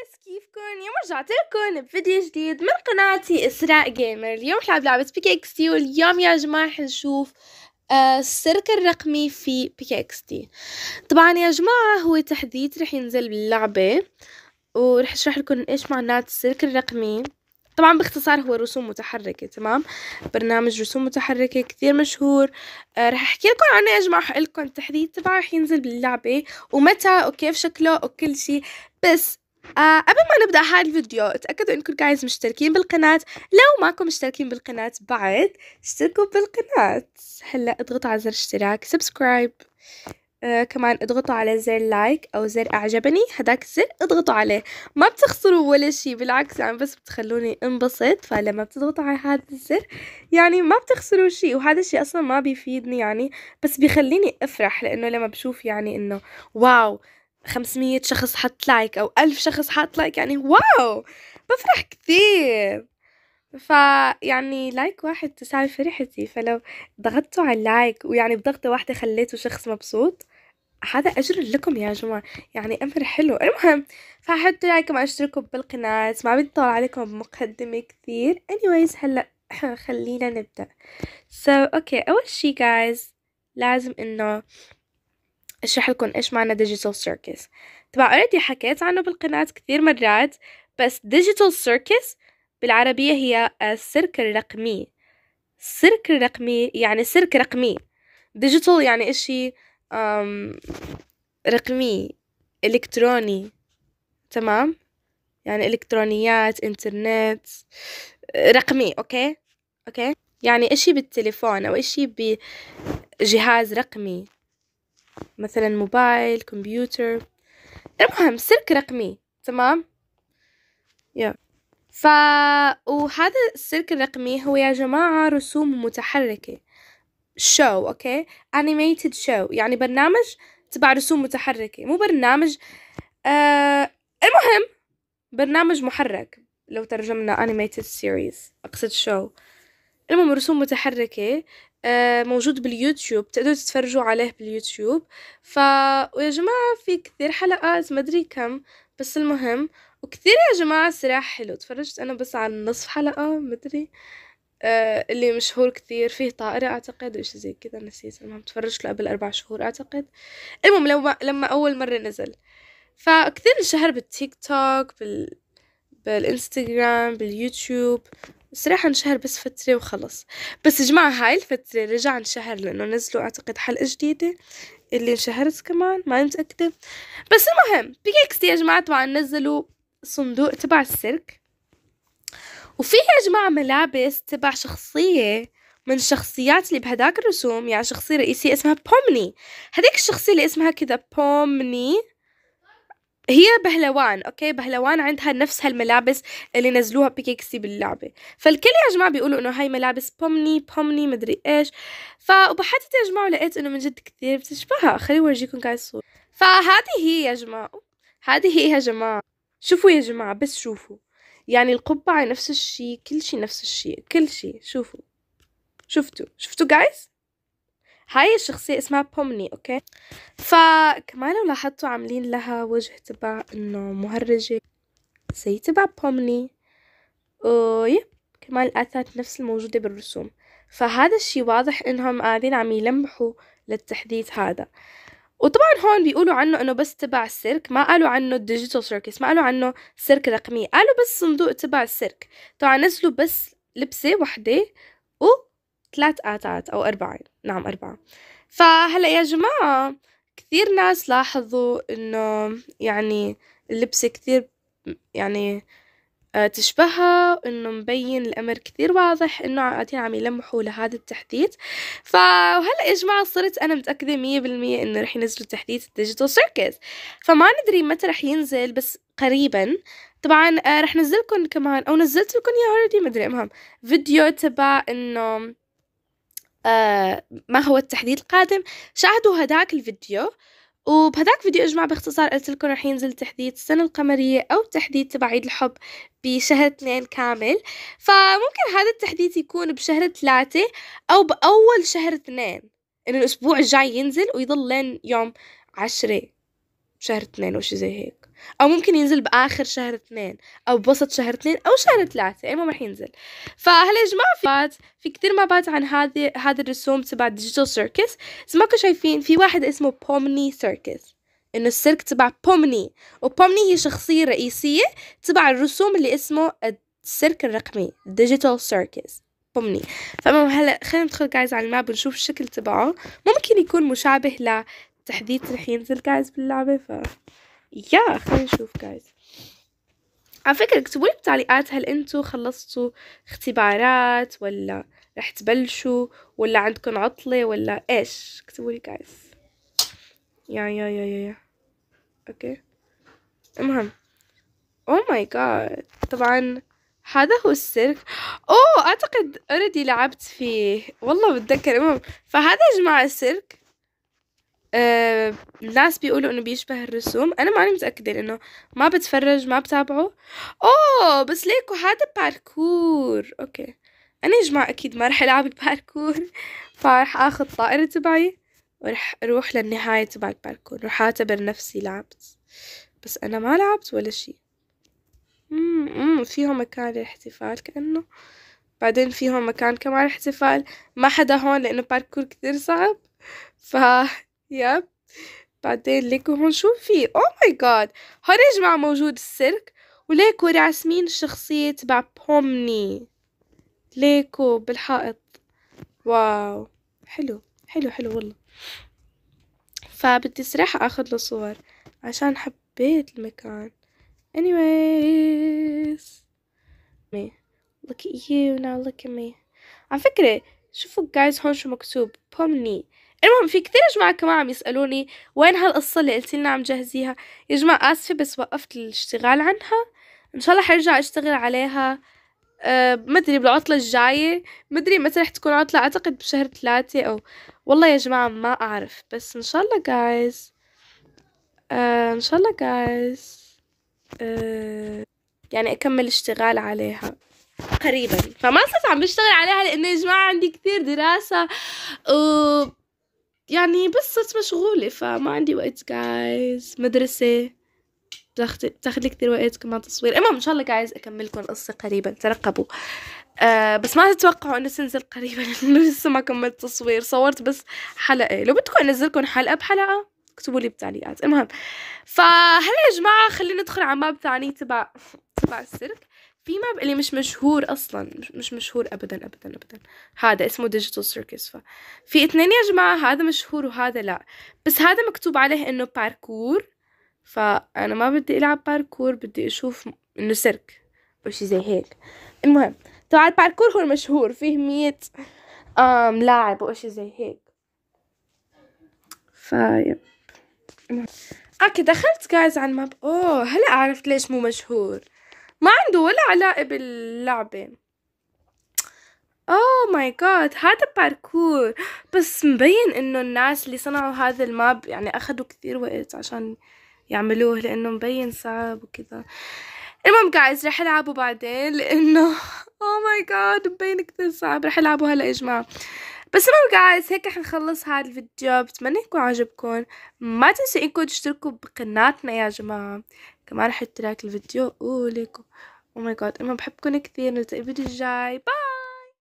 ناس كيفكن يوم رجعت لكم بفيديو جديد من قناتي اسراء جيمر اليوم حلعب لعبة بيك اكس تي واليوم يا جماعة حنشوف السيرك آه، الرقمي في بيك اكس تي طبعا يا جماعة هو تحديث رح ينزل باللعبة ورح اشرح لكم ايش معنات السيرك الرقمي طبعا باختصار هو رسوم متحركة تمام برنامج رسوم متحركة كثير مشهور آه رح احكي لكم عنه يا جماعة لكم التحديث تبعه رح ينزل باللعبة ومتى وكيف شكله وكل شيء بس آه قبل ما نبدا هذا الفيديو اتاكدوا انكم جايز مشتركين بالقناه لو ماكم مشتركين بالقناه بعد اشتركوا بالقناه هلا اضغطوا على زر اشتراك سبسكرايب آه كمان اضغطوا على زر لايك او زر اعجبني هداك الزر اضغطوا عليه ما بتخسروا ولا شيء بالعكس يعني بس بتخلوني انبسط فلما بتضغطوا على هذا الزر يعني ما بتخسروا شيء وهذا الشيء اصلا ما بيفيدني يعني بس بيخليني افرح لانه لما بشوف يعني انه واو 500 شخص حط لايك أو ألف شخص حط لايك يعني واو بفرح كثير فيعني لايك واحد تساوي فرحتي فلو ضغطتوا على اللايك ويعني بضغطة واحدة خليتوا شخص مبسوط هذا أجر لكم يا جماعة يعني أمر حلو المهم فحطوا لايك مع اشتركوا بالقناة ما بدي أطول عليكم بمقدمة كثير anyways هلأ خلينا نبدأ so okay أول شي جايز لازم إنه اشرح لكم ايش معنى ديجيتال سيركس تبع اوريدي حكيت عنه بالقناة كثير مرات بس ديجيتال سيركس بالعربية هي السلك الرقمي السلك الرقمي يعني سلك رقمي ديجيتال يعني اشي رقمي الكتروني تمام يعني الكترونيات انترنت رقمي اوكي اوكي يعني اشي بالتليفون او اشي بجهاز رقمي مثلا موبايل كمبيوتر المهم سلك رقمي تمام يا ف وهذا السلك الرقمي هو يا جماعة رسوم متحركة شو اوكي انيميتد شو يعني برنامج تبع رسوم متحركة مو برنامج آه المهم برنامج محرك لو ترجمنا animated series أقصد شو المهم رسوم متحركة آه، موجود باليوتيوب تقدروا تتفرجوا عليه باليوتيوب ف ويا جماعه في كثير حلقات ما ادري كم بس المهم وكثير يا جماعه صراحة حلو تفرجت انا بس على نصف حلقه ما ادري آه اللي مشهور كثير فيه طائرة أعتقد وإيش زي كذا نسيت المهم تفرجت قبل أربع شهور أعتقد المهم لما, لما أول مرة نزل فكثير انشهر بالتيك توك بال... بالإنستغرام باليوتيوب صراحة انشهر بس فترة وخلص بس جماعة هاي الفترة رجع انشهر لأنه نزلوا أعتقد حلقة جديدة اللي انشهرت كمان ما متأكدة بس المهم بيكس دي يا جماعة طبعا نزلوا صندوق تبع السيرك وفي يا جماعة ملابس تبع شخصية من الشخصيات اللي بهداك الرسوم يعني شخصية رئيسية اسمها بومني هذيك الشخصية اللي اسمها كذا بومني هي بهلوان اوكي بهلوان عندها نفس هالملابس اللي نزلوها بيكيكسي باللعبه فالكل يا جماعه بيقولوا انه هاي ملابس بومني بومني مدري ايش فبحثت يا جماعه ولقيت انه من جد كثير بتشبهها خليني اورجيكم جايز الصوره فهذه هي يا جماعه هذه هي يا جماعه شوفوا يا جماعه بس شوفوا يعني القبعه نفس الشيء كل شيء نفس الشيء كل شيء شوفوا شفتوا شفتوا جايز هاي الشخصية اسمها بومني اوكي فكمان لو لاحظتوا عاملين لها وجه تبع انه مهرجة زي تبع بومني ويب كمان الآثات نفس الموجودة بالرسوم فهذا الشي واضح انهم قاعدين عم يلمحوا للتحديث هذا وطبعا هون بيقولوا عنه انه بس تبع السيرك ما قالوا عنه ديجيتال سيركس ما قالوا عنه سيرك رقمي قالوا بس صندوق تبع السيرك طبعا نزلوا بس لبسة وحدة و ثلاث آتات أو أربعة نعم أربعة فهلا يا جماعة كثير ناس لاحظوا إنه يعني اللبس كثير يعني آه، تشبهها انه مبين الامر كثير واضح انه قاعدين عم يلمحوا لهذا التحديث فهلا يا جماعه صرت انا متاكده 100% انه رح ينزلوا تحديث الديجيتال سيركس فما ندري متى رح ينزل بس قريبا طبعا آه، رح نزلكم كمان او نزلت لكم يا اوريدي ما ادري المهم فيديو تبع انه آه، ما هو التحديد القادم شاهدوا هداك الفيديو وبهداك الفيديو اجمع باختصار قلت لكم رح ينزل تحديث السنة القمرية أو تحديد تبع عيد الحب بشهر اثنين كامل فممكن هذا التحديث يكون بشهر ثلاثة أو بأول شهر اثنين إنه الأسبوع الجاي ينزل ويضل لين يوم عشرة شهر اثنين أو زي هيك أو ممكن ينزل بآخر شهر اثنين أو بوسط شهر اثنين أو شهر ثلاثة المهم رح ينزل فهلا يا جماعة في في كتير مبات عن هذا هذا الرسوم تبع ديجيتال سيركس زي ما شايفين في واحد اسمه بومني سيركس انه السيرك تبع بومني وبومني هي شخصية رئيسية تبع الرسوم اللي اسمه السيرك الرقمي ديجيتال سيركس بومني فالمهم هلا خلينا ندخل جايز على الماب ونشوف الشكل تبعه ممكن يكون مشابه تحديث رح ينزل جايز باللعبة ف يا خلينا نشوف جايز على فكرة اكتبوا لي بالتعليقات هل انتو خلصتوا اختبارات ولا رح تبلشوا ولا عندكم عطلة ولا ايش اكتبوا لي جايز يا يا يا يا يا اوكي المهم او ماي جاد طبعا هذا هو السيرك اوه اعتقد اوريدي لعبت فيه والله بتذكر المهم فهذا يا جماعه السيرك الناس آه، بيقولوا انه بيشبه الرسوم انا ماني متاكده لانه ما بتفرج ما بتابعه اوه بس ليكو هذا باركور اوكي انا يا جماعه اكيد ما رح العب الباركور فرح اخذ طائره تبعي ورح اروح للنهايه تبع الباركور رح اعتبر نفسي لعبت بس انا ما لعبت ولا شيء امم فيهم مكان للاحتفال كانه بعدين فيهم مكان كمان احتفال ما حدا هون لانه باركور كتير صعب ف يب بعدين ليكو هون شو في او ماي جاد هون يا جماعه موجود السيرك وليكو راسمين الشخصية تبع بومني ليكو بالحائط واو حلو حلو حلو والله فبدي صراحة اخذ له صور عشان حبيت المكان anyways me look at you now look at me على فكرة شوفوا guys هون شو مكتوب بومني المهم في كثير جماعه كمان عم يسالوني وين هالقصه اللي قلتي لنا عم جهزيها يا جماعه اسفه بس وقفت الاشتغال عنها ان شاء الله حرجع اشتغل عليها أه مدري بالعطلة الجاية مدري متى رح تكون عطلة أعتقد بشهر ثلاثة أو والله يا جماعة ما أعرف بس إن شاء الله جايز أه إن شاء الله جايز أه يعني أكمل اشتغال عليها قريبا فما صرت عم بشتغل عليها لأنه يا جماعة عندي كثير دراسة و يعني بس صرت مشغولة فما عندي وقت جايز مدرسة بتاخد لي كتير وقت كمان تصوير المهم ان شاء الله جايز اكملكم القصة قريبا ترقبوا آه بس ما تتوقعوا انه تنزل قريبا لانه لسه ما كملت تصوير صورت بس حلقة لو بدكم انزلكم حلقة بحلقة اكتبوا لي بالتعليقات المهم فهلا يا جماعة خلينا ندخل على باب ثاني تبع تبع السيرك في ماب اللي مش مشهور اصلا مش مشهور ابدا ابدا ابدا هذا اسمه ديجيتال سيركس في اثنين يا جماعه هذا مشهور وهذا لا بس هذا مكتوب عليه انه باركور فانا ما بدي العب باركور بدي اشوف انه سيرك او شيء زي هيك المهم طبعا الباركور هو المشهور فيه مية آم لاعب او زي هيك فايب اوكي دخلت جايز على الماب اوه هلا عرفت ليش مو مشهور ما عنده ولا علاقة باللعبة اوه ماي جاد هذا باركور بس مبين انه الناس اللي صنعوا هذا الماب يعني اخذوا كثير وقت عشان يعملوه لانه مبين صعب وكذا المهم جايز رح العبه بعدين لانه اوه ماي جاد مبين كثير صعب رح العبه هلا يا جماعه بس المهم جايز هيك رح نخلص هذا الفيديو بتمنى يكون عجبكم ما تنسوا انكم تشتركوا بقناتنا يا جماعه كمان رح اشترك الفيديو وليكم oh او ماي جاد اما بحبكم كثير نلتقي بالفيديو الجاي باي